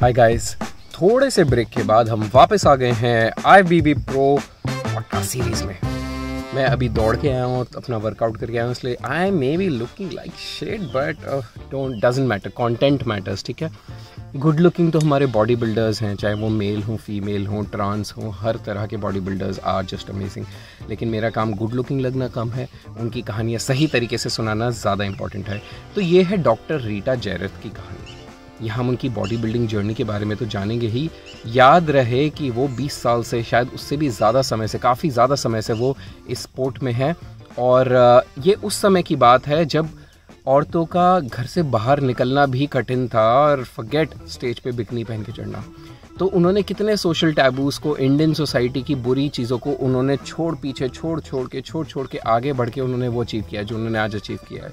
Hi guys थोड़े से break के बाद हम वापस आ गए हैं I B B pro podcast series में मैं अभी दौड़ के आया हूँ अपना वर्कआउट करके आया हूँ इसलिए I may be looking like shade but don't doesn't matter content matters ठीक है गुड लुकिंग तो हमारे बॉडी बिल्डर्स हैं चाहे वो मेल हों फीमेल हों ट्रांस हों हर तरह के body builders are just amazing लेकिन मेरा काम गुड लुकिंग लगना कम है उनकी कहानियाँ सही तरीके से सुनाना ज़्यादा इंपॉर्टेंट है तो ये है डॉक्टर रीटा जैरथ की कहानी यहाँ हम उनकी बॉडी बिल्डिंग जर्नी के बारे में तो जानेंगे ही याद रहे कि वो 20 साल से शायद उससे भी ज़्यादा समय से काफ़ी ज़्यादा समय से वो इस स्पोर्ट में है और ये उस समय की बात है जब औरतों का घर से बाहर निकलना भी कठिन था और फगेट स्टेज पे बिकनी पहन के चढ़ना तो उन्होंने कितने सोशल टैबूज़ को इंडियन सोसाइटी की बुरी चीज़ों को उन्होंने छोड़ पीछे छोड़ छोड़ के छोड़ छोड़ के आगे बढ़ के उन्होंने वो अचीव किया जो उन्होंने आज अचीव किया है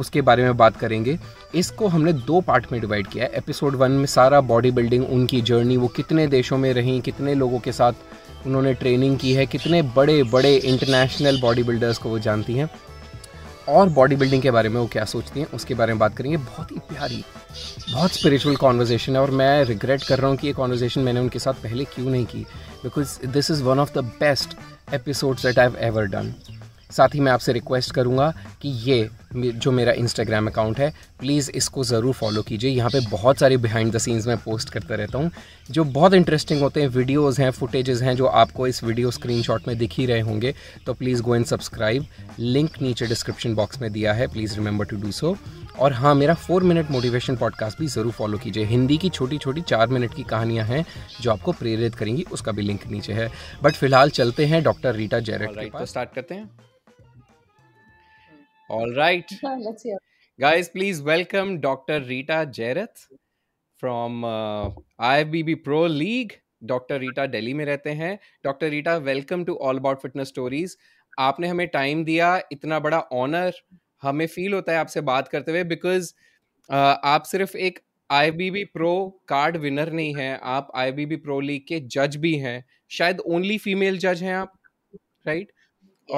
उसके बारे में बात करेंगे इसको हमने दो पार्ट में डिवाइड किया है एपिसोड वन में सारा बॉडी बिल्डिंग उनकी जर्नी वो कितने देशों में रहीं कितने लोगों के साथ उन्होंने ट्रेनिंग की है कितने बड़े बड़े इंटरनेशनल बॉडी बिल्डर्स को वो जानती हैं और बॉडी बिल्डिंग के बारे में वो क्या सोचती हैं उसके बारे में बात करेंगे बहुत ही प्यारी बहुत स्पिरिचुअल कॉन्वर्जेसन है और मैं रिग्रेट कर रहा हूँ कि ये कॉन्वर्जेसन मैंने उनके साथ पहले क्यों नहीं की because this is one of the best episodes that I have ever done साथ ही मैं आपसे रिक्वेस्ट करूँगा कि ये जो मेरा इंस्टाग्राम अकाउंट है प्लीज़ इसको ज़रूर फॉलो कीजिए यहाँ पे बहुत सारे बिहाइंड द सीन्स मैं पोस्ट करता रहता हूँ जो बहुत इंटरेस्टिंग होते हैं वीडियोस हैं फुटेजेस हैं जो आपको इस वीडियो स्क्रीनशॉट में दिख ही रहे होंगे तो please go and subscribe link नीचे डिस्क्रिप्शन बॉक्स में दिया है please remember to do so और हाँ मेरा फोर मिनट मोटिवेशन पॉडकास्ट भी ज़रूर फॉलो कीजिए हिंदी की छोटी छोटी चार मिनट की कहानियाँ हैं जो आपको प्रेरित करेंगी उसका भी लिंक नीचे है बट फिलहाल चलते हैं डॉक्टर रीटा जैरेट स्टार्ट करते हैं All right. Let's hear. Guys, please welcome Dr. Rita Jairath from uh, IFBB Pro League. Doctor Rita Delhi में रहते हैं doctor Rita welcome to all about fitness stories आपने हमें टाइम दिया इतना बड़ा ऑनर हमें फील होता है आपसे बात करते हुए बिकॉज uh, आप सिर्फ एक आई प्रो कार्ड विनर नहीं हैं आप आई प्रो लीग के जज भी हैं शायद ओनली फीमेल जज हैं आप राइट right?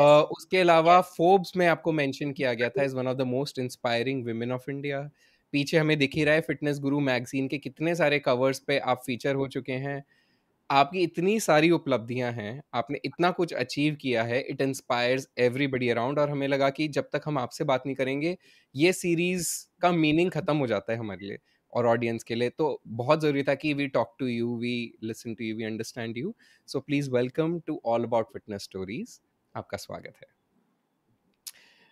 उसके अलावा फोर्ब्स में आपको मेंशन किया गया था is one of the most inspiring women of India पीछे हमें दिख ही रहा है फिटनेस गुरु मैगजीन के कितने सारे कवर्स पे आप फीचर हो चुके हैं आपकी इतनी सारी उपलब्धियां हैं आपने इतना कुछ अचीव किया है इट इंस्पायर्स एवरीबडी अराउंड और हमें लगा कि जब तक हम आपसे बात नहीं करेंगे ये सीरीज का मीनिंग खत्म हो जाता है हमारे लिए और ऑडियंस के लिए तो बहुत जरूरी था कि we talk to you we listen to you we understand you so please welcome to all about fitness stories आपका स्वागत है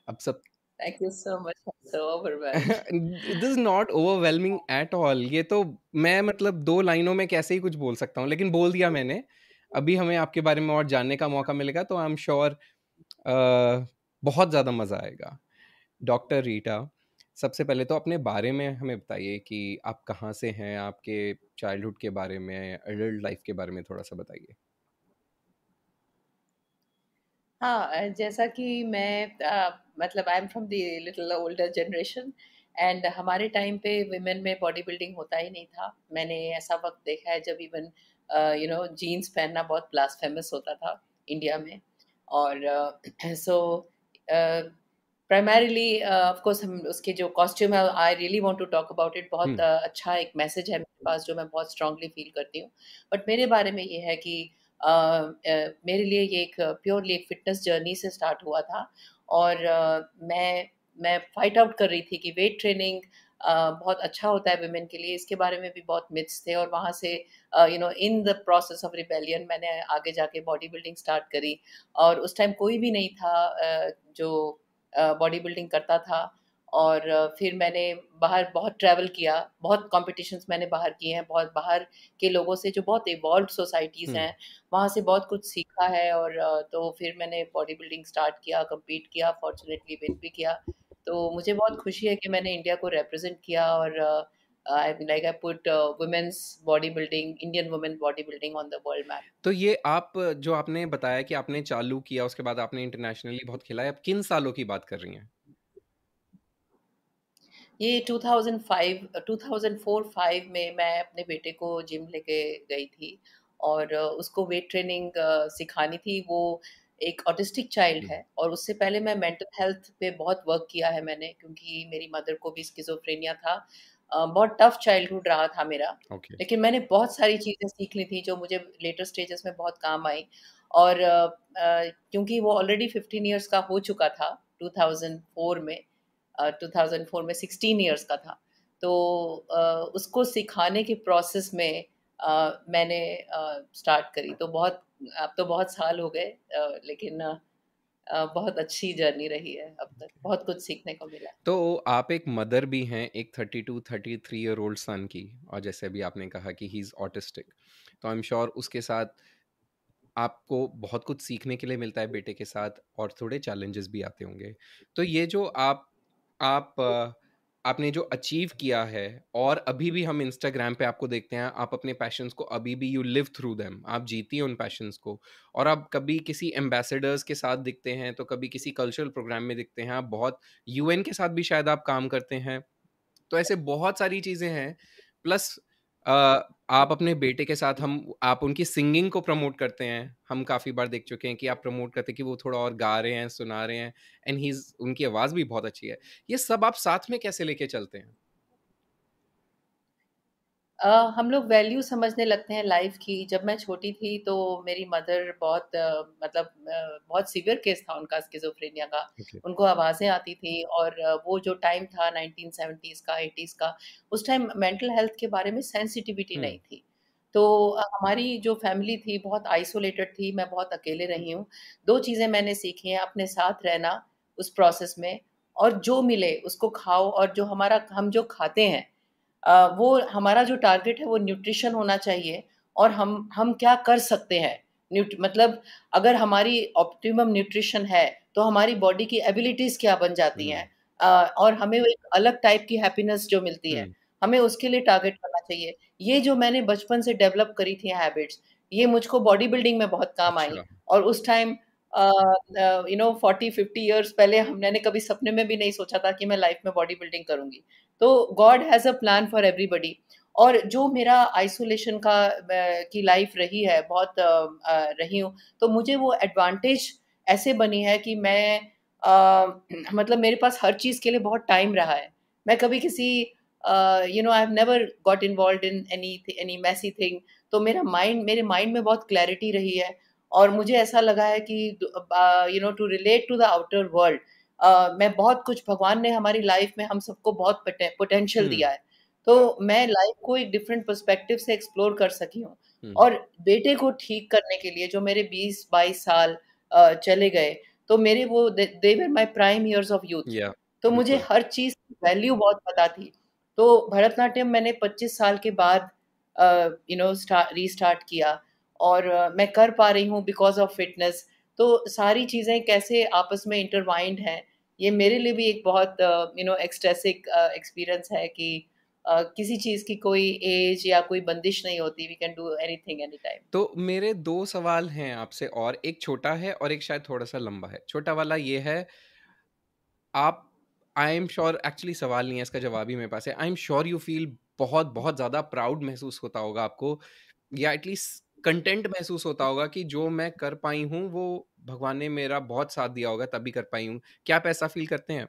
अब सब thank you so much this is not overwhelming at all ये तो मैं मतलब दो लाइनों में कैसे ही कुछ बोल सकता हूँ लेकिन बोल दिया मैंने अभी हमें आपके बारे में और जानने का मौका मिलेगा तो आई एम श्योर बहुत ज़्यादा मज़ा आएगा डॉक्टर रीटा सबसे पहले तो अपने बारे में हमें बताइए कि आप कहाँ से हैं आपके चाइल्डहुड के बारे में एडल्ट लाइफ के बारे में थोड़ा सा बताइए हाँ जैसा कि मैं मतलब I am from the little older generation and हमारे टाइम पे वुमेन में बॉडी बिल्डिंग होता ही नहीं था मैंने ऐसा वक्त देखा है जब इवन यू नो जीन्स पहनना बहुत फेमस होता था इंडिया में और सो प्राइमरीली ऑफकोर्स हम उसके जो कॉस्ट्यूम है I really want to talk about it बहुत uh, अच्छा एक मैसेज है मेरे पास जो मैं बहुत स्ट्रांगली फील करती हूँ बट मेरे बारे में ये है कि मेरे लिए ये एक प्योरली एक फिटनेस जर्नी से स्टार्ट हुआ था और मैं मैं फाइट आउट कर रही थी कि वेट ट्रेनिंग बहुत अच्छा होता है वुमेन के लिए इसके बारे में भी बहुत मिथ्स थे और वहाँ से you know in the process of rebellion मैंने आगे जाके बॉडी बिल्डिंग स्टार्ट करी और उस टाइम कोई भी नहीं था जो बॉडी बिल्डिंग करता था और फिर मैंने बाहर बहुत ट्रैवल किया बहुत कॉम्पिटिशन्स मैंने बाहर किए हैं बहुत बाहर के लोगों से जो बहुत इवॉल्व सोसाइटीज़ हैं वहाँ से बहुत कुछ सीखा है और तो फिर मैंने बॉडी बिल्डिंग स्टार्ट किया कम्पीट किया फॉर्चुनेटली विन भी किया तो मुझे बहुत खुशी है कि मैंने इंडिया को रिप्रेजेंट किया और I like I put women's body building Indian women body building on the world map तो ये आप जो आपने बताया कि आपने चालू किया उसके बाद आपने इंटरनेशनली बहुत खेला है आप किन सालों की बात कर रही हैं ये 2005 2004-5 में मैं अपने बेटे को जिम लेके गई थी और उसको वेट ट्रेनिंग सिखानी थी वो एक ऑटिस्टिक चाइल्ड है हम्म। और उससे पहले मैं मेंटल हेल्थ पे बहुत वर्क किया है मैंने क्योंकि मेरी मदर को भी स्किजोफ्रेनिया था बहुत टफ चाइल्डहुड रहा था मेरा okay. लेकिन मैंने बहुत सारी चीज़ें सीख ली थी जो मुझे लेटर स्टेजेस में बहुत काम आई और क्योंकि वो ऑलरेडी फिफ्टीन ईयर्स का हो चुका था 2004 में 2004 में 16 इयर्स का था तो उसको सिखाने के प्रोसेस में मैंने स्टार्ट करी तो बहुत अब तो बहुत साल हो गए लेकिन बहुत अच्छी जर्नी रही है अब तक बहुत कुछ सीखने को मिला तो आप एक मदर भी हैं एक thirty two thirty three year old son की और जैसे अभी आपने कहा कि ही इज़ ऑटिस्टिक तो आई एम श्योर उसके साथ आपको बहुत कुछ सीखने के लिए मिलता है बेटे के साथ और थोड़े चैलेंजेस भी आते होंगे तो ये जो आप आप आपने जो अचीव किया है और अभी भी हम इंस्टाग्राम पे आपको देखते हैं आप अपने पैशंस को अभी भी यू लिव थ्रू देम आप जीती हैं उन पैशंस को और आप कभी किसी एम्बेसडर्स के साथ दिखते हैं तो कभी किसी कल्चरल प्रोग्राम में दिखते हैं आप बहुत यूएन के साथ भी शायद आप काम करते हैं तो ऐसे बहुत सारी चीज़ें हैं प्लस आप अपने बेटे के साथ हम आप उनकी सिंगिंग को प्रमोट करते हैं। हम काफ़ी बार देख चुके हैं कि आप प्रमोट करते हैं कि वो थोड़ा और गा रहे हैं, सुना रहे हैं एंड ही उनकी आवाज़ भी बहुत अच्छी है। ये सब आप साथ में कैसे लेके चलते हैं? हम लोग वैल्यू समझने लगते हैं लाइफ की। जब मैं छोटी थी तो मेरी मदर बहुत मतलब बहुत सीवियर केस था उनका स्किज़ोफ्रेनिया का। okay. उनको आवाज़ें आती थी और वो जो टाइम था 1970s का, 80s का, उस टाइम मेंटल हेल्थ के बारे में सेंसिटिविटी hmm. हम्म। नहीं थी। तो हमारी जो फैमिली थी बहुत आइसोलेटेड थी, मैं बहुत अकेले रही हूँ। दो चीज़ें मैंने सीखी हैं, अपने साथ रहना उस प्रोसेस में और जो मिले उसको खाओ और जो हमारा हम जो खाते हैं वो हमारा जो टारगेट है वो न्यूट्रिशन होना चाहिए और हम हम क्या कर सकते हैं मतलब अगर हमारी ऑप्टिमम न्यूट्रिशन है तो हमारी बॉडी की एबिलिटीज क्या बन जाती हैं हम्म। और हमें एक अलग टाइप की हैप्पीनेस जो मिलती है हम्म। हमें उसके लिए टारगेट करना चाहिए ये जो मैंने बचपन से डेवलप करी थी हैबिट्स ये मुझको बॉडी बिल्डिंग में बहुत काम आई अच्छा। और उस time you know forty fifty years पहले हमने कभी सपने में भी नहीं सोचा था कि मैं लाइफ में बॉडी बिल्डिंग करूंगी तो God has a plan for everybody और जो मेरा आइसोलेशन का की लाइफ रही है बहुत रही हूँ तो मुझे वो एडवांटेज ऐसे बनी है कि मैं आ, मतलब मेरे पास हर चीज़ के लिए बहुत टाइम रहा है मैं कभी किसी you know I have never got involve in any any messy thing तो मेरा माइंड मेरे माइंड में बहुत क्लैरिटी रही है और मुझे ऐसा लगा है कि you know to relate to the outer world मैं बहुत कुछ भगवान ने हमारी लाइफ में हम सबको बहुत पोटेंशियल हम्म। दिया है तो मैं लाइफ को एक डिफरेंट पर्सपेक्टिव से एक्सप्लोर कर सकी हूँ हम्म। और बेटे को ठीक करने के लिए जो मेरे 20 22 साल चले गए तो मेरे वो they were my prime years of youth तो मुझे हर चीज की वैल्यू बहुत पता थी तो भरतनाट्यम मैंने 25 साल के बाद यू नो रीस्टार्ट किया और मैं कर पा रही हूँ बिकॉज ऑफ फिटनेस तो सारी चीज़ें कैसे आपस में इंटरवाइंड हैं ये मेरे लिए भी एक बहुत यू नो एक्सट्रेसिक एक्सपीरियंस है कि Uh, किसी चीज की कोई एज या कोई बंदिश नहीं होती we can do anything any time तो मेरे दो सवाल हैं आपसे और एक छोटा है और एक शायद थोड़ा सा लंबा है छोटा वाला ये है आप आई एम श्योर एक्चुअली सवाल नहीं है इसका जवाब ही मेरे पास है I am sure you feel बहुत बहुत ज़्यादा प्राउड महसूस होता होगा आपको या एटलीस्ट कंटेंट महसूस होता होगा कि जो मैं कर पाई हूँ वो भगवान ने मेरा बहुत साथ दिया होगा तभी कर पाई हूँ क्या आप ऐसा फील करते हैं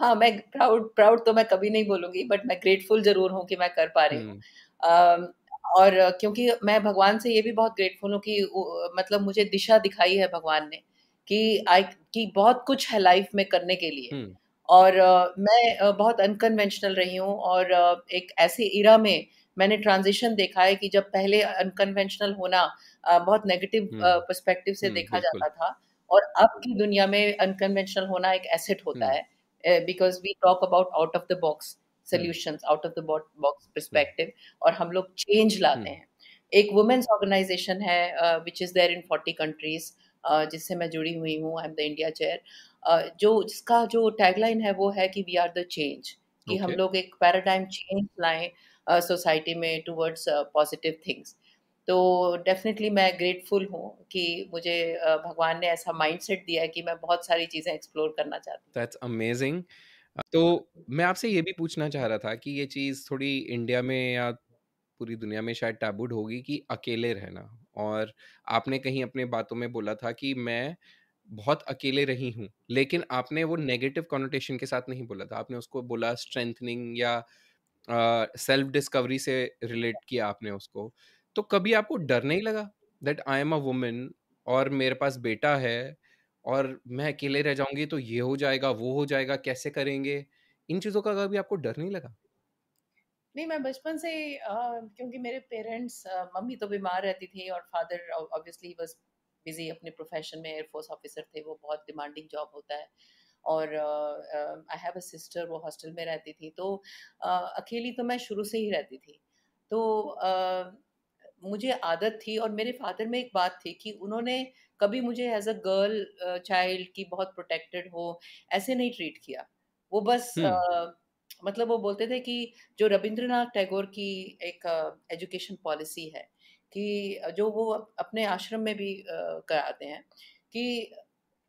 हाँ मैं प्राउड प्राउड तो मैं कभी नहीं बोलूंगी बट मैं ग्रेटफुल जरूर हूँ कि मैं कर पा रही हूँ और क्योंकि मैं भगवान से ये भी बहुत ग्रेटफुल हूँ कि मतलब मुझे दिशा दिखाई है भगवान ने कि आई कि बहुत कुछ है लाइफ में करने के लिए और मैं बहुत अनकन्वेंशनल रही हूँ और एक ऐसे इरा में मैंने ट्रांजिशन देखा है कि जब पहले अनकन्वेंशनल होना बहुत नेगेटिव पर्सपेक्टिव हम्म। से हम्म, देखा जाता था और अब की दुनिया में अनकन्वेंशनल होना एक एसेट होता हम्म। है because we talk about out of the box solution out of the box perspective और हम लोग चेंज लाते हैं एक वुमेन्स ऑर्गेनाइजेशन है which is there in forty countries जिससे मैं जुड़ी हुई हूँ I am the India chair जो जिसका जो टैगलाइन है वो है कि वी आर द चेंज कि हम लोग एक पैराडाइम चेंज लाएं सोसाइटी में टूवर्ड्स पॉजिटिव थिंग्स तो डेफिनेटली मैं ग्रेटफुल हूँ कि मुझे भगवान ने ऐसा माइंडसेट दिया है कि मैं बहुत सारी चीज़ें एक्सप्लोर करना चाहती हूँ दैट्स अमेजिंग तो मैं आपसे ये भी पूछना चाह रहा था कि ये चीज़ थोड़ी इंडिया में या पूरी दुनिया में शायद टैबूड होगी कि अकेले रहना और आपने कहीं अपने बातों में बोला था कि मैं बहुत अकेले रही हूँ लेकिन आपने वो नेगेटिव कॉनोटेशन के साथ नहीं बोला था आपने उसको बोला स्ट्रेंथनिंग या सेल्फ डिस्कवरी से रिलेट किया आपने उसको तो कभी आपको डर नहीं लगा that I am a woman और मेरे पास बेटा है और मैं अकेले रह जाऊंगी तो ये हो जाएगा वो हो जाएगा कैसे करेंगे इन चीज़ों का कभी आपको डर नहीं लगा नहीं मैं बचपन से आ, क्योंकि मेरे पेरेंट्स मम्मी तो बीमार रहती थी और फादर ऑब्वियसली बस बिजी अपने प्रोफेशन में एयरफोर्स ऑफिसर थे वो बहुत डिमांडिंग जॉब होता है और आई हैव अ सिस्टर वो हॉस्टल में रहती थी तो uh, अकेली तो मैं शुरू से ही रहती थी तो uh, मुझे आदत थी और मेरे फादर में एक बात थी कि उन्होंने कभी मुझे एज अ गर्ल चाइल्ड की बहुत प्रोटेक्टेड हो ऐसे नहीं ट्रीट किया वो बस uh, मतलब वो बोलते थे कि जो रविंद्रनाथ टैगोर की एक एजुकेशन uh, पॉलिसी है कि जो वो अपने आश्रम में भी uh, कराते हैं कि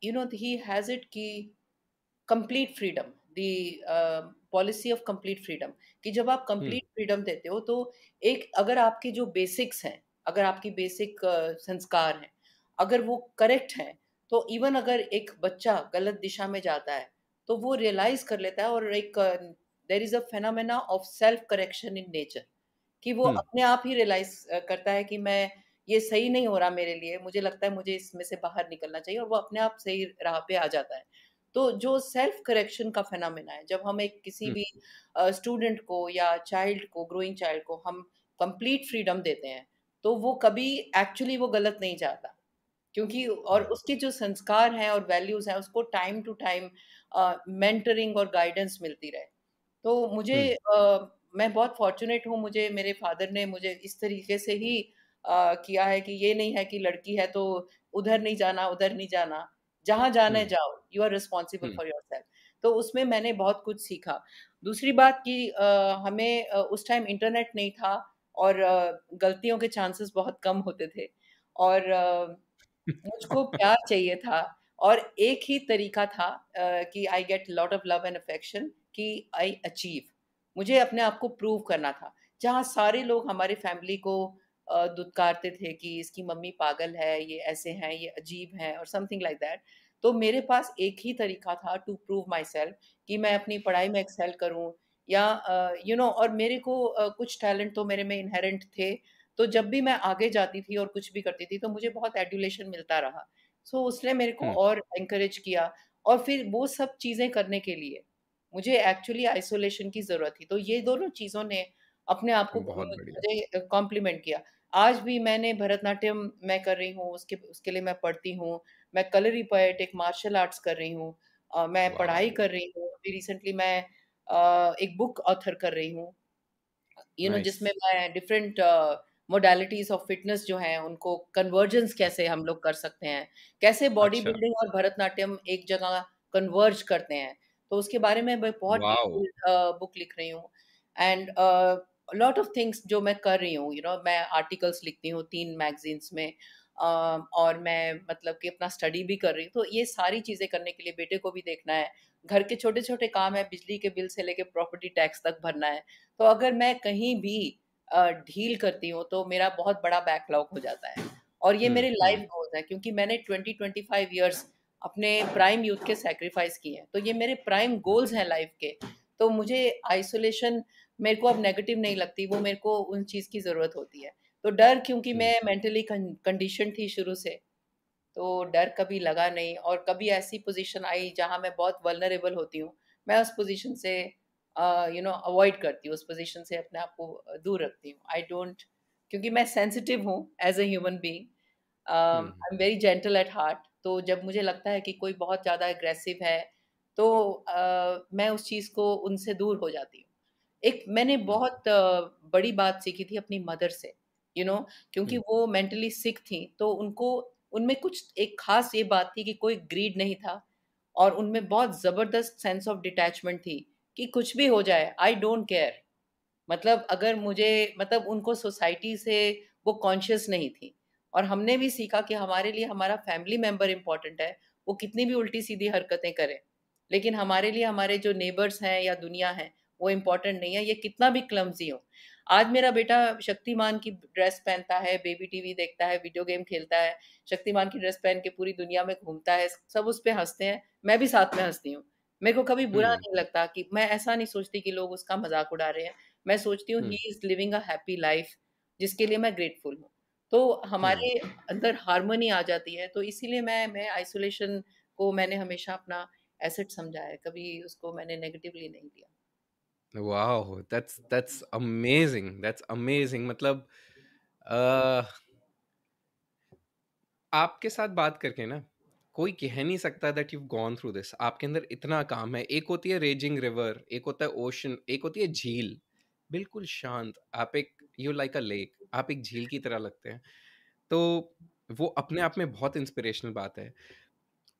you know he has it कि कंप्लीट फ्रीडम दी पॉलिसी ऑफ कंप्लीट फ्रीडम कि जब आप कंप्लीट फ्रीडम देते हो तो एक अगर आपके जो बेसिक्स हैं अगर आपकी बेसिक uh, संस्कार हैं अगर वो करेक्ट हैं तो इवन अगर एक बच्चा गलत दिशा में जाता है तो वो रियलाइज कर लेता है और एक there is a phenomena of self correction in nature कि वो अपने आप ही रियलाइज uh, करता है कि मैं ये सही नहीं हो रहा मेरे लिए मुझे लगता है मुझे इसमें से बाहर निकलना चाहिए और वो अपने आप सही राह पे आ जाता है तो जो सेल्फ करेक्शन का फेनामिना है जब हम एक किसी भी स्टूडेंट uh, को या चाइल्ड को ग्रोइंग चाइल्ड को हम कंप्लीट फ्रीडम देते हैं तो वो कभी एक्चुअली वो गलत नहीं जाता क्योंकि और उसके जो संस्कार हैं और वैल्यूज़ हैं उसको टाइम टू टाइम मेंटरिंग और गाइडेंस मिलती रहे तो मुझे uh, मैं बहुत फॉर्चुनेट हूँ मुझे मेरे फादर ने मुझे इस तरीके से ही uh, किया है कि ये नहीं है कि लड़की है तो उधर नहीं जाना उधर नहीं जाना जहां जाने हम्म। जाओ you are responsible for yourself तो उसमें मैंने बहुत कुछ सीखा दूसरी बात कि आ, हमें आ, उस टाइम इंटरनेट नहीं था और आ, गलतियों के चांसेस बहुत कम होते थे और मुझको प्यार चाहिए था और एक ही तरीका था कि I get lot of love and affection कि आई अचीव मुझे अपने आप को प्रूव करना था जहाँ सारे लोग हमारी फैमिली को दुदकारते थे कि इसकी मम्मी पागल है ये ऐसे हैं ये अजीब हैं और समथिंग लाइक दैट तो मेरे पास एक ही तरीका था टू प्रूव माई सेल्फ कि मैं अपनी पढ़ाई में एक्सेल करूँ या you uh, know you know, और मेरे को uh, कुछ टैलेंट तो मेरे में इनहेरेंट थे तो जब भी मैं आगे जाती थी और कुछ भी करती थी तो मुझे बहुत एडुलेशन मिलता रहा सो so, उसने मेरे को और इंकरेज किया और फिर वो सब चीज़ें करने के लिए मुझे एक्चुअली आइसोलेशन की ज़रूरत थी तो ये दोनों चीज़ों ने अपने आप को मुझे कॉम्प्लीमेंट किया आज भी मैंने भरतनाट्यम मैं कर रही हूँ उसके उसके लिए मैं पढ़ती हूँ मैं कलरी पोएट एक मार्शल आर्ट्स कर रही हूँ मैं पढ़ाई कर रही हूँ अभी रिसेंटली मैं एक बुक ऑथर कर रही हूँ यू नो जिसमें मैं डिफरेंट मोडालिटीज ऑफ फिटनेस जो हैं उनको कन्वर्जेंस कैसे हम लोग कर सकते हैं कैसे बॉडी अच्छा। बिल्डिंग और भरतनाट्यम एक जगह कन्वर्ज करते हैं तो उसके बारे में मैं बहुत बुक लिख रही हूँ एंड लॉट ऑफ थिंग्स जो मैं कर रही हूँ यू नो मैं आर्टिकल्स लिखती हूँ तीन मैगजीन्स में और मैं मतलब कि अपना स्टडी भी कर रही हूँ तो ये सारी चीज़ें करने के लिए बेटे को भी देखना है घर के छोटे छोटे काम है बिजली के बिल से लेके प्रॉपर्टी टैक्स तक भरना है तो अगर मैं कहीं भी ढील करती हूँ तो मेरा बहुत बड़ा बैकलॉग हो जाता है और ये मेरे लाइफ हम्म, गोल्स हम्म। हैं क्योंकि मैंने ट्वेंटी ट्वेंटी फाइव ईयर्स अपने प्राइम यूथ के सेक्रीफाइस किए हैं तो ये मेरे प्राइम गोल्स हैं लाइफ के तो मुझे आइसोलेशन मेरे को अब नेगेटिव नहीं लगती वो मेरे को उन चीज़ की ज़रूरत होती है तो डर क्योंकि मैं मेंटली कंडीशन थी शुरू से तो डर कभी लगा नहीं और कभी ऐसी पोजीशन आई जहाँ मैं बहुत वलनरेबल होती हूँ मैं उस पोजीशन से यू नो अवॉइड करती हूँ उस पोजीशन से अपने आप को दूर रखती हूँ आई डोंट क्योंकि मैं सेंसिटिव हूँ as a human being I am very gentle at heart तो जब मुझे लगता है कि कोई बहुत ज़्यादा एग्रेसिव है तो uh, मैं उस चीज़ को उनसे दूर हो जाती हूँ एक मैंने बहुत बड़ी बात सीखी थी अपनी मदर से यू नो क्योंकि वो मेंटली सिक थी तो उनको उनमें कुछ एक खास ये बात थी कि कोई ग्रीड नहीं था और उनमें बहुत जबरदस्त सेंस ऑफ डिटैचमेंट थी कि कुछ भी हो जाए आई डोंट केयर मतलब अगर मुझे मतलब उनको सोसाइटी से वो कॉन्शियस नहीं थी और हमने भी सीखा कि हमारे लिए हमारा फैमिली मेम्बर इम्पॉर्टेंट है वो कितनी भी उल्टी सीधी हरकतें करें लेकिन हमारे लिए हमारे जो नेबर्स हैं या दुनिया है वो इम्पोर्टेंट नहीं है ये कितना भी क्लम्जी हो आज मेरा बेटा शक्तिमान की ड्रेस पहनता है बेबी टीवी देखता है वीडियो गेम खेलता है शक्तिमान की ड्रेस पहन के पूरी दुनिया में घूमता है सब उस पर हंसते हैं मैं भी साथ में हंसती हूँ मेरे को कभी बुरा हम्म। नहीं लगता कि मैं ऐसा नहीं सोचती कि लोग उसका मजाक उड़ा रहे हैं मैं सोचती हूँ he is living a happy life जिसके लिए मैं ग्रेटफुल हूँ तो हमारे हम्म। अंदर हारमोनी आ जाती है तो इसीलिए मैं मैं आइसोलेशन को मैंने हमेशा अपना एसेट समझा है कभी उसको मैंने नेगेटिवली नहीं लिया wow that's that's amazing that's amazing मतलब uh, आपके साथ बात करके ना कोई कह नहीं सकता that you gone through this आपके अंदर इतना काम है एक होती है रेजिंग रिवर एक होता है ओशन एक होती है झील बिल्कुल शांत आप एक यू लाइक अ लेक आप एक झील की तरह लगते हैं तो वो अपने आप में बहुत इंस्पिरेशनल बात है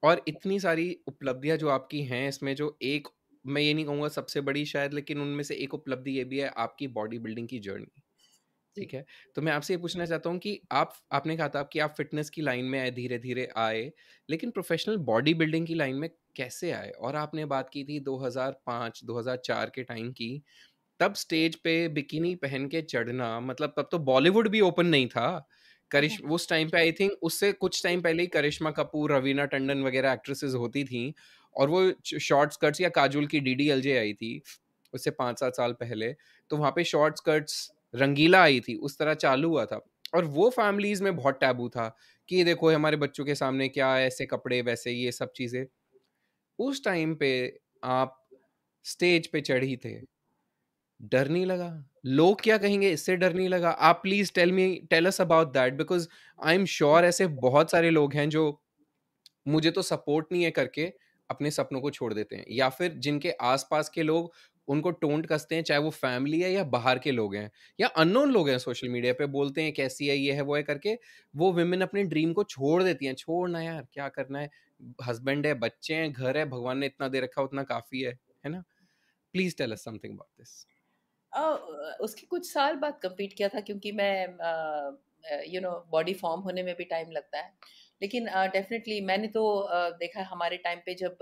और इतनी सारी उपलब्धियां जो आपकी हैं इसमें जो एक मैं ये नहीं कहूँगा सबसे बड़ी शायद लेकिन उनमें से एक उपलब्धि ये भी है आपकी बॉडी बिल्डिंग की जर्नी ठीक है तो मैं आपसे ये पूछना चाहता हूँ कि आप आपने कहा था कि आप फिटनेस की लाइन में आए धीरे धीरे आए लेकिन प्रोफेशनल बॉडी बिल्डिंग की लाइन में कैसे आए और आपने बात की थी 2005 2004 के टाइम की तब स्टेज पे बिकिनी पहन के चढ़ना मतलब तब तो बॉलीवुड भी ओपन नहीं था करिश उस टाइम पे आई थिंक उससे कुछ टाइम पहले ही करिश्मा कपूर रवीना टंडन वगैरह एक्ट्रेसेस होती थी और वो शॉर्ट स्कर्ट्स या काजुल की डी डी एल जे आई थी उससे पाँच सात साल पहले तो वहाँ पे शॉर्ट स्कर्ट्स रंगीला आई थी उस तरह चालू हुआ था और वो फैमिलीज में बहुत टैबू था कि देखो हमारे बच्चों के सामने क्या ऐसे कपड़े वैसे ये सब चीज़ें उस टाइम पे आप स्टेज पे चढ़ी थे डर नहीं लगा लोग क्या कहेंगे इससे डर नहीं लगा आप please tell me tell us about that because I am sure ऐसे बहुत सारे लोग हैं जो मुझे तो सपोर्ट नहीं है करके अपने सपनों को छोड़ देते हैं या फिर जिनके आसपास के लोग उनको टोंट कसते हैं चाहे वो फैमिली है या बाहर के लोग हैं या अननोन लोग हैं सोशल मीडिया पे बोलते हैं कैसी है ये है वो है करके वो विमेन अपने ड्रीम को छोड़ देती हैं छोड़ना यार क्या करना है हस्बैंड है बच्चे हैं घर है भगवान ने इतना दे रखा उतना काफ़ी है है ना please tell us something about this उसके कुछ साल बाद कंप्लीट किया था क्योंकि मैं यू नो बॉडी फॉर्म होने में भी टाइम लगता है लेकिन डेफिनेटली मैंने तो देखा हमारे टाइम पे जब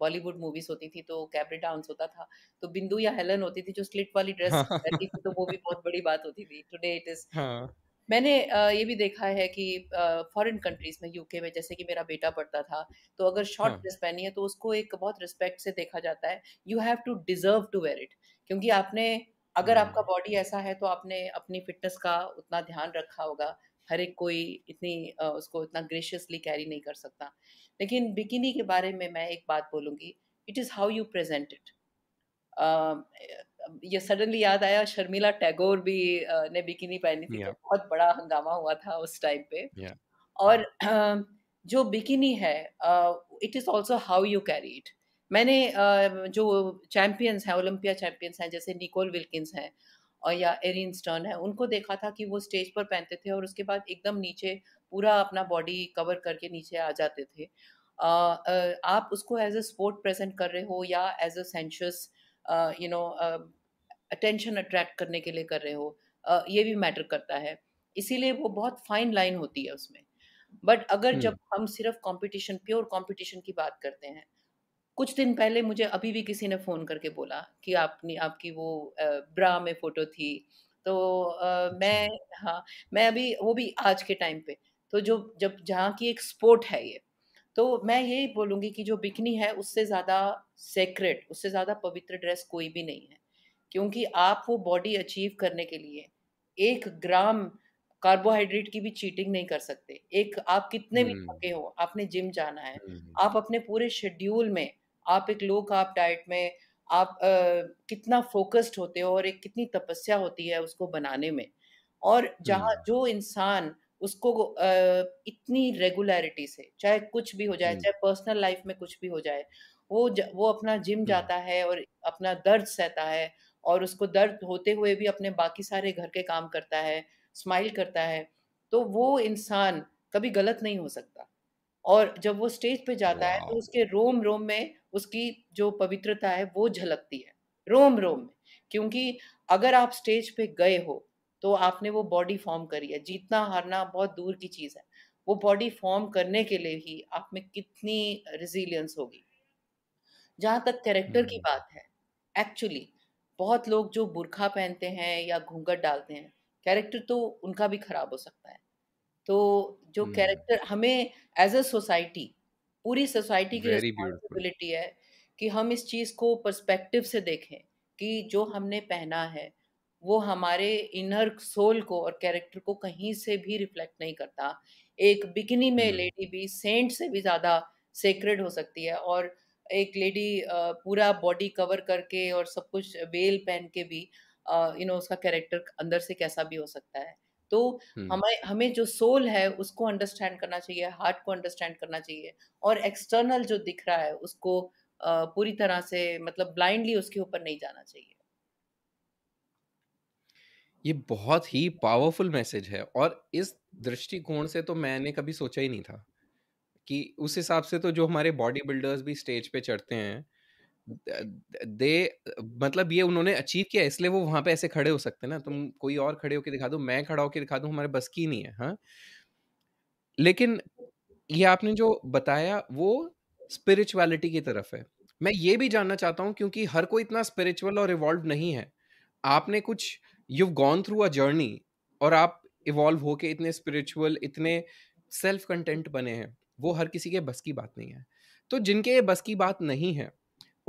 बॉलीवुड मूवीज होती थी तो कैबरे डांस होता था तो बिंदु या हेलन होती थी जो स्लिट वाली ड्रेस हाँ। थी तो वो भी बहुत बड़ी बात होती थी टुडे इट इज मैंने ये भी देखा है कि फॉरेन कंट्रीज में यूके में जैसे कि मेरा बेटा पढ़ता था तो अगर शॉर्ट ड्रेस हाँ। पहनी है तो उसको एक बहुत रिस्पेक्ट से देखा जाता है you have to deserve to wear it क्योंकि आपने अगर हाँ। आपका बॉडी ऐसा है तो आपने अपनी फिटनेस का उतना ध्यान रखा होगा हर एक कोई इतनी उसको इतना ग्रेशियसली कैरी नहीं कर सकता लेकिन बिकिनी के बारे में मैं एक बात बोलूँगी it is how you present it ये सडनली याद आया शर्मिला टैगोर भी ने बिकिनी पहनी थी तो yeah. तो बहुत बड़ा हंगामा हुआ था उस टाइम पे yeah. और जो बिकिनी है it is also how you carry it मैंने जो चैम्पियंस हैं ओलंपिया चैम्पियंस हैं जैसे निकोल विल्किंस हैं और या एरिन स्टर्न है उनको देखा था कि वो स्टेज पर पहनते थे और उसके बाद एकदम नीचे पूरा अपना बॉडी कवर करके नीचे आ जाते थे आ, आप उसको एज अ स्पोर्ट प्रेजेंट कर रहे हो या as a sensuous you know attention attract करने के लिए कर रहे हो आ, ये भी मैटर करता है इसीलिए वो बहुत फाइन लाइन होती है उसमें बट अगर जब हम सिर्फ कंपटीशन प्योर कंपटीशन की बात करते हैं कुछ दिन पहले मुझे अभी भी किसी ने फ़ोन करके बोला कि आपने आपकी वो ब्रा में फ़ोटो थी तो अच्छा। मैं हाँ मैं अभी वो भी आज के टाइम पे तो जो जब जहाँ की एक स्पोर्ट है ये तो मैं यही बोलूँगी कि जो बिकनी है उससे ज़्यादा सेक्रेट उससे ज़्यादा पवित्र ड्रेस कोई भी नहीं है क्योंकि आप वो बॉडी अचीव करने के लिए एक ग्राम कार्बोहाइड्रेट की भी चीटिंग नहीं कर सकते एक आप कितने भी हम्म। थके हो आपने जिम जाना है हम्म, हम्म। आप अपने पूरे शेड्यूल में आप एक लो कार्ब डाइट में आप आ, कितना फोकस्ड होते हो और एक कितनी तपस्या होती है उसको बनाने में और जहाँ हम्म। जो इंसान उसको आ, इतनी रेगुलरिटी से चाहे कुछ भी हो जाए चाहे पर्सनल लाइफ में कुछ भी हो जाए वो ज, वो अपना जिम हम्म। जाता है और अपना दर्द सहता है और उसको दर्द होते हुए भी अपने बाकी सारे घर के काम करता है स्माइल करता है तो वो इंसान कभी गलत नहीं हो सकता और जब वो स्टेज पे जाता है तो उसके रोम रोम में उसकी जो पवित्रता है वो झलकती है रोम रोम में क्योंकि अगर आप स्टेज पे गए हो तो आपने वो बॉडी फॉर्म करी है जीतना हारना बहुत दूर की चीज़ है वो बॉडी फॉर्म करने के लिए ही आप में कितनी रिजिलियंस होगी जहाँ तक कैरेक्टर की हम्म। बात है एक्चुअली बहुत लोग जो बुरखा पहनते हैं या घूंघट डालते हैं कैरेक्टर तो उनका भी खराब हो सकता है तो जो हम्म। कैरेक्टर हमें एज अ सोसाइटी पूरी सोसाइटी की रिस्पॉन्सिबिलिटी है कि हम इस चीज़ को पर्सपेक्टिव से देखें कि जो हमने पहना है वो हमारे इनर सोल को और कैरेक्टर को कहीं से भी रिफ्लेक्ट नहीं करता एक बिकनी में लेडी hmm. भी सेंट से भी ज़्यादा सेक्रेड हो सकती है और एक लेडी पूरा बॉडी कवर करके और सब कुछ वेल पहन के भी यू नो उसका कैरेक्टर अंदर से कैसा भी हो सकता है तो हमें हमें जो सोल है उसको अंडरस्टैंड करना चाहिए हार्ट को अंडरस्टैंड करना चाहिए और एक्सटर्नल जो दिख रहा है उसको पूरी तरह से मतलब ब्लाइंडली उसके ऊपर नहीं जाना चाहिए ये बहुत ही पावरफुल मैसेज है और इस दृष्टिकोण से तो मैंने कभी सोचा ही नहीं था कि उस हिसाब से तो जो हमारे बॉडी बिल्डर्स भी स्टेज पे चढ़ते हैं दे मतलब ये उन्होंने अचीव किया इसलिए वो वहां पे ऐसे खड़े हो सकते हैं ना तुम कोई और खड़े होके दिखा दो मैं खड़ा होके दिखा दू हमारे बस की नहीं है हाँ लेकिन ये आपने जो बताया वो स्पिरिचुअलिटी की तरफ है मैं ये भी जानना चाहता हूँ क्योंकि हर कोई इतना स्पिरिचुअल और इवॉल्व नहीं है आपने कुछ you gone through a journey और आप इवॉल्व होके इतने स्पिरिचुअल इतने सेल्फ कंटेंट बने हैं वो हर किसी के बस की बात नहीं है तो जिनके ये बस की बात नहीं है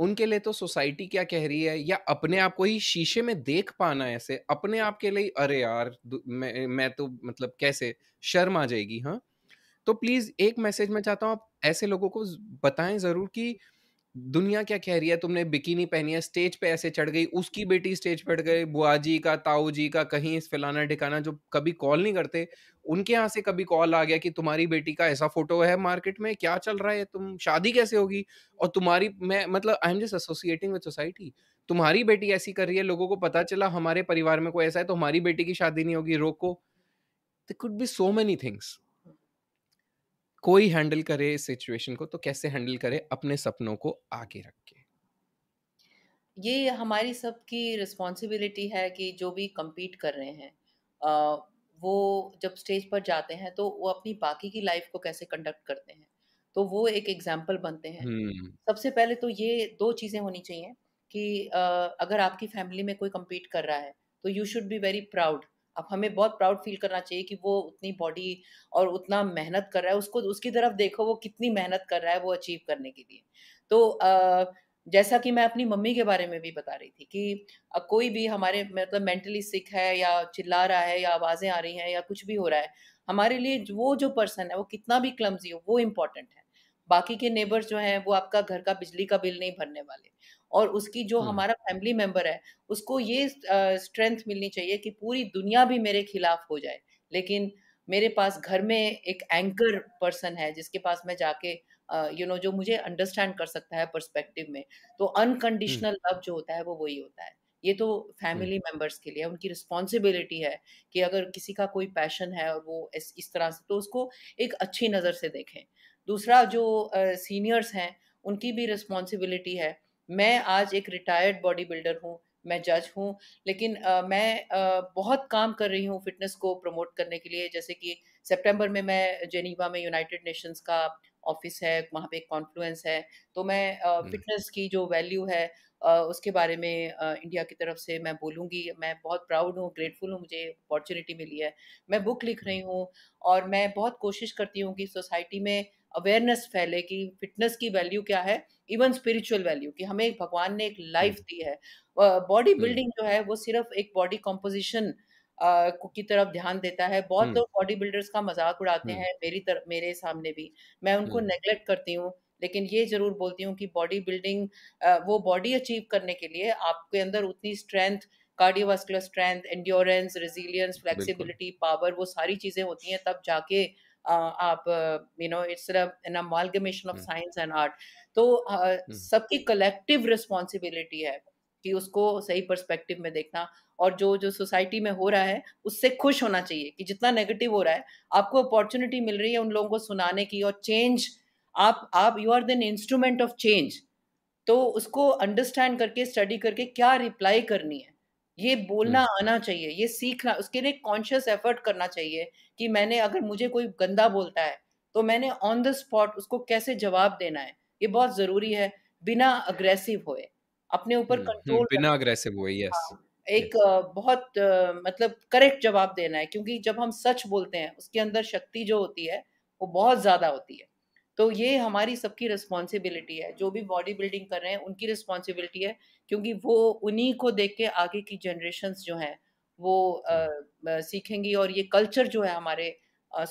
उनके लिए तो सोसाइटी क्या कह रही है या अपने आप को ही शीशे में देख पाना ऐसे अपने आप के लिए अरे यार मैं मैं तो मतलब कैसे शर्म आ जाएगी हाँ तो प्लीज एक मैसेज मैं चाहता हूँ आप ऐसे लोगों को बताएं जरूर कि दुनिया क्या कह रही है तुमने बिकिनी पहनी है स्टेज पे ऐसे चढ़ गई उसकी बेटी स्टेज पर गई बुआ जी का ताऊ जी का कहीं इस फलाना ढिकाना जो कभी कॉल नहीं करते उनके यहाँ से कभी कॉल आ गया कि तुम्हारी बेटी का ऐसा फोटो है मार्केट में क्या चल रहा है तुम शादी कैसे होगी और तुम्हारी मैं मतलब I am just associating with society तुम्हारी बेटी ऐसी कर रही है लोगों को पता चला हमारे परिवार में कोई ऐसा है तो हमारी बेटी की शादी नहीं होगी रोको they could be so many things कोई हैंडल करे इस सिचुएशन को तो कैसे हैंडल करे अपने सपनों को आगे रख के ये हमारी सबकी रिस्पॉन्सिबिलिटी है कि जो भी कम्पीट कर रहे हैं वो जब स्टेज पर जाते हैं तो वो अपनी बाकी की लाइफ को कैसे कंडक्ट करते हैं तो वो एक एग्जाम्पल बनते हैं हम्म। सबसे पहले तो ये दो चीज़ें होनी चाहिए कि अगर आपकी फैमिली में कोई कम्पीट कर रहा है तो you should be very proud अब हमें बहुत प्राउड फील करना चाहिए कि वो उतनी बॉडी और उतना मेहनत कर रहा है उसको उसकी तरफ देखो वो कितनी मेहनत कर रहा है वो अचीव करने के लिए तो जैसा कि मैं अपनी मम्मी के बारे में भी बता रही थी कि कोई भी हमारे मतलब मेंटली सिक है या चिल्ला रहा है या आवाज़ें आ रही हैं या कुछ भी हो रहा है हमारे लिए वो जो पर्सन है वो कितना भी क्लम्जी हो वो इम्पॉर्टेंट है बाकी के नेबर्स जो हैं वो आपका घर का बिजली का बिल नहीं भरने वाले और उसकी जो हमारा फैमिली मेम्बर है उसको ये स्ट्रेंथ मिलनी चाहिए कि पूरी दुनिया भी मेरे खिलाफ हो जाए लेकिन मेरे पास घर में एक एंकर पर्सन है जिसके पास मैं जाके यू नो जो मुझे अंडरस्टैंड कर सकता है पर्सपेक्टिव में तो अनकंडीशनल लव जो होता है वो वही होता है ये तो फैमिली मेंबर्स के लिए उनकी रिस्पॉन्सिबिलिटी है कि अगर किसी का कोई पैशन है और वो इस, इस तरह से तो उसको एक अच्छी नज़र से देखें दूसरा जो सीनियर्स हैं उनकी भी रिस्पॉन्सिबिलिटी है मैं आज एक रिटायर्ड बॉडी बिल्डर हूँ मैं जज हूँ लेकिन आ, मैं आ, बहुत काम कर रही हूँ फिटनेस को प्रमोट करने के लिए जैसे कि सितंबर में मैं जेनीवा में यूनाइटेड नेशंस का ऑफिस है वहाँ पे एक कॉन्फ्लुएंस है तो मैं आ, फिटनेस हम्म। की जो वैल्यू है आ, उसके बारे में आ, इंडिया की तरफ से मैं बोलूँगी मैं बहुत प्राउड हूँ ग्रेटफुल हूँ मुझे अपॉर्चुनिटी मिली है मैं बुक लिख रही हम्म। हूँ और मैं बहुत कोशिश करती हूँ कि सोसाइटी में अवेयरनेस फैले कि फिटनेस की वैल्यू क्या है इवन स्पिरिचुअल वैल्यू कि हमें भगवान ने एक लाइफ हम्म। दी है बॉडी बिल्डिंग हम्म। जो है वो सिर्फ एक बॉडी कॉम्पोजिशन की तरफ ध्यान देता है बहुत हम्म। लोग बॉडी बिल्डर्स का मजाक उड़ाते हैं मेरी तरफ मेरे सामने भी मैं उनको नेग्लेक्ट करती हूँ लेकिन ये जरूर बोलती हूँ कि बॉडी बिल्डिंग वो बॉडी अचीव करने के लिए आपके अंदर उतनी strength cardiovascular strength endurance resilience flexibility power वो सारी चीज़ें होती हैं तब जाके आप you know it's an amalgamation of science and art तो सबकी कलेक्टिव रिस्पॉन्सिबिलिटी है कि उसको सही पर्सपेक्टिव में देखना और जो जो सोसाइटी में हो रहा है उससे खुश होना चाहिए कि जितना नेगेटिव हो रहा है आपको अपॉर्चुनिटी मिल रही है उन लोगों को सुनाने की और चेंज आप आप you are then instrument of change तो उसको अंडरस्टैंड करके स्टडी करके क्या रिप्लाई करनी है ये हम्म। बोलना आना चाहिए ये सीखना उसके लिए कॉन्शियस एफर्ट करना चाहिए कि मैंने अगर मुझे कोई गंदा बोलता है तो मैंने ऑन द स्पॉट उसको कैसे जवाब देना है ये बहुत जरूरी है बिना अग्रेसिव होए अपने ऊपर हम्म, हम्म, कंट्रोल बिना अग्रेसिव होए यस हाँ, एक yes. बहुत मतलब करेक्ट जवाब देना है क्योंकि जब हम सच बोलते हैं उसके अंदर शक्ति जो होती है वो बहुत ज़्यादा होती है तो ये हमारी सबकी रिस्पॉन्सिबिलिटी है जो भी बॉडी बिल्डिंग कर रहे हैं उनकी रिस्पॉन्सिबिलिटी है क्योंकि वो उन्हीं को देख के आगे की जनरेशन्स जो हैं वो आ, सीखेंगी और ये कल्चर जो है हमारे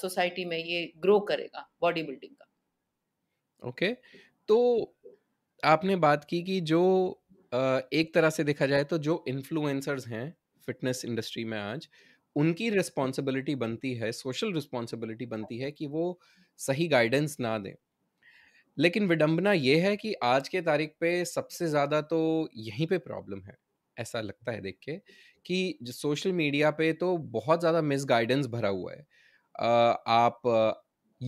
सोसाइटी में ये ग्रो करेगा बॉडी बिल्डिंग का ओके okay. तो आपने बात की कि जो एक तरह से देखा जाए तो जो इन्फ्लुएंसर्स हैं फिटनेस इंडस्ट्री में आज उनकी रिस्पॉन्सिबिलिटी बनती है सोशल रिस्पॉन्सिबिलिटी बनती है कि वो सही गाइडेंस ना दें लेकिन विडंबना ये है कि आज के तारीख पे सबसे ज़्यादा तो यहीं पे प्रॉब्लम है ऐसा लगता है देख के कि सोशल मीडिया पे तो बहुत ज़्यादा मिसगाइडेंस भरा हुआ है आप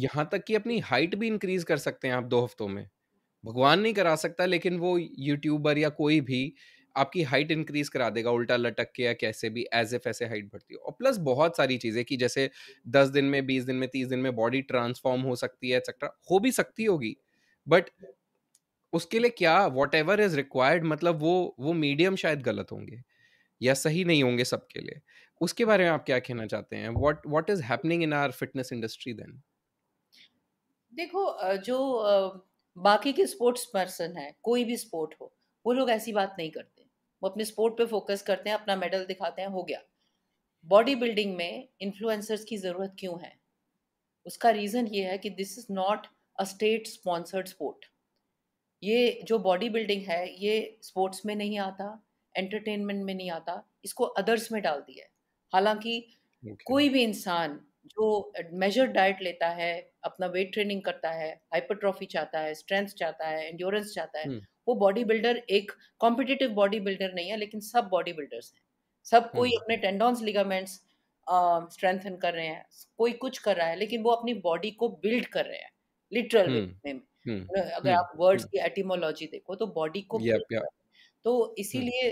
यहाँ तक कि अपनी हाइट भी इंक्रीज कर सकते हैं आप दो हफ्तों में भगवान नहीं करा सकता लेकिन वो यूट्यूबर या कोई भी आपकी हाइट इंक्रीज करा देगा उल्टा लटक के या कैसे भी एज एफ ऐसे हाइट बढ़ती हो और प्लस बहुत सारी चीज़ें कि जैसे दस दिन में बीस दिन में तीस दिन में बॉडी ट्रांसफॉर्म हो सकती है एक्सेट्रा हो भी सकती होगी बट उसके लिए क्या वॉट एवर इज रिक्वायर्ड मतलब वो वो मीडियम शायद गलत होंगे या सही नहीं होंगे सबके लिए उसके बारे में आप क्या कहना चाहते हैं what what is happening in our fitness industry then देखो जो बाकी के स्पोर्ट्स पर्सन है कोई भी स्पोर्ट हो वो लोग ऐसी बात नहीं करते वो अपने स्पोर्ट पे फोकस करते हैं अपना मेडल दिखाते हैं हो गया बॉडी बिल्डिंग में इन्फ्लुएंसर्स की ज़रूरत क्यों है उसका रीज़न ये है कि this is not a state sponsored sport ये जो बॉडी बिल्डिंग है ये स्पोर्ट्स में नहीं आता एंटरटेनमेंट में नहीं आता इसको अदर्स में डाल दिया है हालांकि okay. कोई भी इंसान जो मेजर डाइट लेता है अपना वेट ट्रेनिंग करता है हाइपरट्रॉफी चाहता है स्ट्रेंथ चाहता है एंड्योरेंस चाहता है hmm. वो बॉडी बिल्डर एक कॉम्पिटिटिव बॉडी बिल्डर नहीं है लेकिन सब बॉडी बिल्डर्स हैं सब hmm. कोई अपने टेंडोन्स लिगामेंट्स स्ट्रेंथन कर रहे हैं कोई कुछ कर रहा है लेकिन वो अपनी बॉडी को बिल्ड कर रहे हैं लिटरल हम्म, में हम्म, अगर हम्म, आप वर्ड्स की एटीमोलॉजी देखो तो बॉडी को तो इसीलिए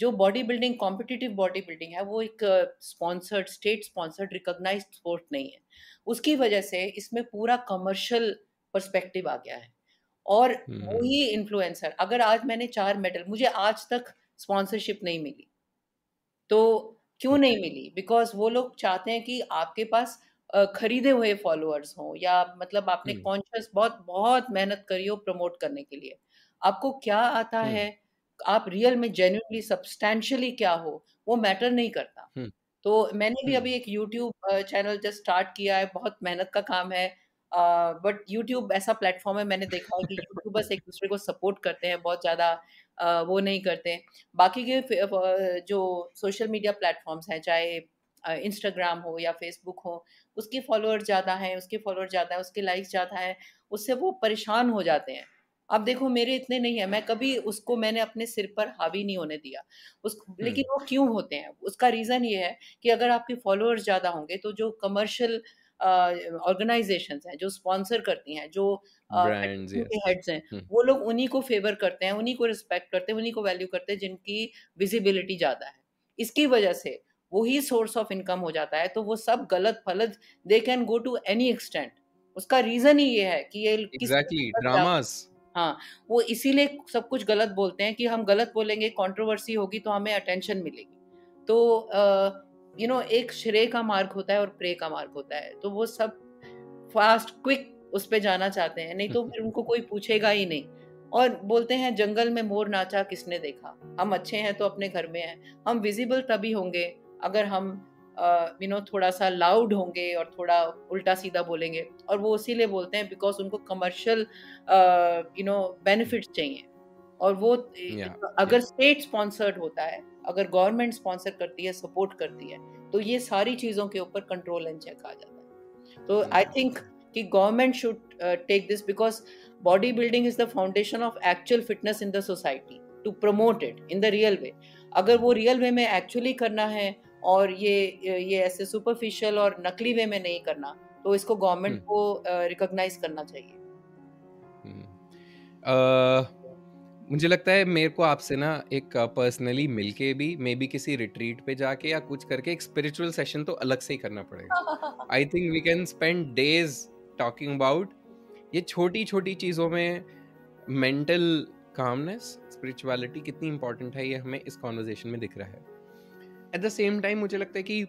जो body building competitive body building है वो एक sponsored state sponsored recognise sport नहीं है उसकी वजह से इसमें पूरा कमर्शियल परस्पेक्टिव आ गया है और वही इन्फ्लुएंसर अगर आज मैंने चार मेडल मुझे आज तक स्पॉन्सरशिप नहीं मिली तो क्यों नहीं मिली बिकॉज वो लोग चाहते हैं कि आपके पास खरीदे हुए फॉलोअर्स हों या मतलब आपने कॉन्शियस बहुत बहुत मेहनत करी हो प्रमोट करने के लिए आपको क्या आता है आप रियल में जेन्यूनली सब्सटैंशली क्या हो वो मैटर नहीं करता तो मैंने भी अभी एक यूट्यूब चैनल जस्ट स्टार्ट किया है बहुत मेहनत का काम है बट यूट्यूब ऐसा प्लेटफॉर्म है मैंने देखा है कि यूट्यूबर्स एक दूसरे को सपोर्ट करते हैं बहुत ज़्यादा वो नहीं करते बाकी के जो सोशल मीडिया प्लेटफॉर्म्स हैं चाहे इंस्टाग्राम हो या फेसबुक हो उसके फॉलोअर ज़्यादा हैं उसके फॉलोअर ज़्यादा है उसके लाइक्स ज़्यादा है उससे वो परेशान हो जाते हैं अब देखो मेरे इतने नहीं है मैं कभी उसको मैंने अपने सिर पर हावी नहीं होने दिया उस लेकिन हम्म। वो क्यों होते हैं उसका रीज़न ये है कि अगर आपके फॉलोअर्स ज़्यादा होंगे तो जो कमर्शियल ऑर्गेनाइजेशंस हैं जो स्पॉन्सर करती हैं जो हेड्स हैं हम्म। वो लोग उन्हीं को फेवर करते हैं उन्हीं को रिस्पेक्ट करते हैं उन्हीं को वैल्यू करते हैं जिनकी विजिबिलिटी ज़्यादा है इसकी वजह से वो ही सोर्स ऑफ इनकम हो जाता है तो वो सब गलत फलत they can go to any extent उसका रीजन ही ये है कि ये exactly, ड्रामास हाँ वो इसीलिए सब कुछ गलत बोलते हैं कि हम गलत बोलेंगे कंट्रोवर्सी होगी तो हमें अटेंशन मिलेगी तो यू नो एक श्रेय का मार्ग होता है और प्रे का मार्ग होता है तो वो सब फास्ट क्विक उस पर जाना चाहते हैं नहीं तो फिर उनको कोई पूछेगा ही नहीं और बोलते हैं जंगल में मोर नाचा किसने देखा हम अच्छे हैं तो अपने घर में हैं हम विजिबल तभी होंगे अगर हम यू नो थोड़ा सा लाउड होंगे और थोड़ा उल्टा सीधा बोलेंगे और वो इसीलिए बोलते हैं बिकॉज उनको कमर्शियल यू नो बेनिफिट चाहिए और वो yeah, अगर स्टेट yeah. स्पॉन्सर्ड होता है अगर गवर्नमेंट स्पॉन्सर करती है सपोर्ट करती है तो ये सारी चीज़ों के ऊपर कंट्रोल एंड चेक आ जाता है तो आई थिंक कि government should take this because body building is the foundation of actual fitness in the society to promote it in the real way अगर वो रियल वे में एक्चुअली करना है और ये ये ऐसे सुपरफिशियल और नकली वे में नहीं करना तो इसको गवर्नमेंट हम्म। को रिकॉग्नाइज करना चाहिए हम्म। मुझे लगता है मेरे को आपसे ना एक पर्सनली मिलके भी मे बी किसी रिट्रीट पे जाके या कुछ करके एक स्पिरिचुअल सेशन तो अलग से ही करना पड़ेगा I think we can spend days talking about ये छोटी छोटी चीज़ों में मेंटल कामनेस स्पिरिचुअलिटी कितनी इंपॉर्टेंट है ये हमें इस कॉन्वर्जेशन में दिख रहा है एट द सेम टाइम मुझे लगता है कि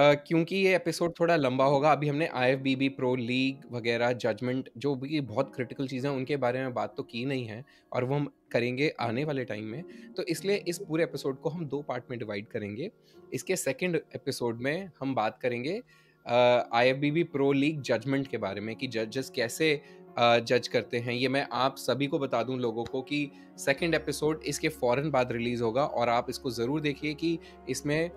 Uh, क्योंकि ये एपिसोड थोड़ा लंबा होगा अभी हमने I F B B pro league वगैरह जजमेंट जो भी बहुत क्रिटिकल चीज़ें उनके बारे में बात तो की नहीं है और वो हम करेंगे आने वाले टाइम में तो इसलिए इस पूरे एपिसोड को हम दो पार्ट में डिवाइड करेंगे इसके सेकेंड एपिसोड में हम बात करेंगे I F B B pro league judgement के बारे में कि जजेस कैसे जज करते हैं ये मैं आप सभी को बता दूं लोगों को कि सेकंड एपिसोड इसके फ़ौरन बाद रिलीज़ होगा और आप इसको ज़रूर देखिए कि इसमें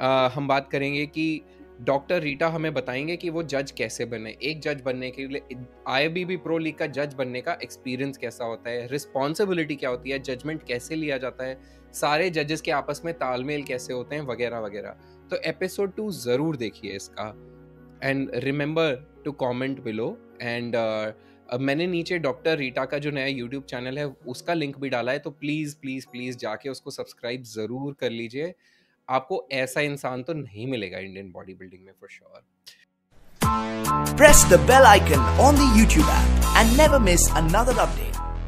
आ, हम बात करेंगे कि डॉक्टर रीटा हमें बताएंगे कि वो जज कैसे बने एक जज बनने के लिए आई प्रो लीग का जज बनने का एक्सपीरियंस कैसा होता है रिस्पॉन्सिबिलिटी क्या होती है जजमेंट कैसे लिया जाता है सारे जजेस के आपस में तालमेल कैसे होते हैं वगैरह वगैरह तो एपिसोड टू ज़रूर देखिए इसका and remember to comment below and अब मैंने नीचे डॉक्टर रीटा का जो नया यूट्यूब चैनल है उसका लिंक भी डाला है तो प्लीज़ प्लीज़ प्लीज़ जाके उसको सब्सक्राइब ज़रूर कर लीजिए आपको ऐसा इंसान तो नहीं मिलेगा इंडियन बॉडी बिल्डिंग में for sure press the bell icon on the YouTube app and never miss another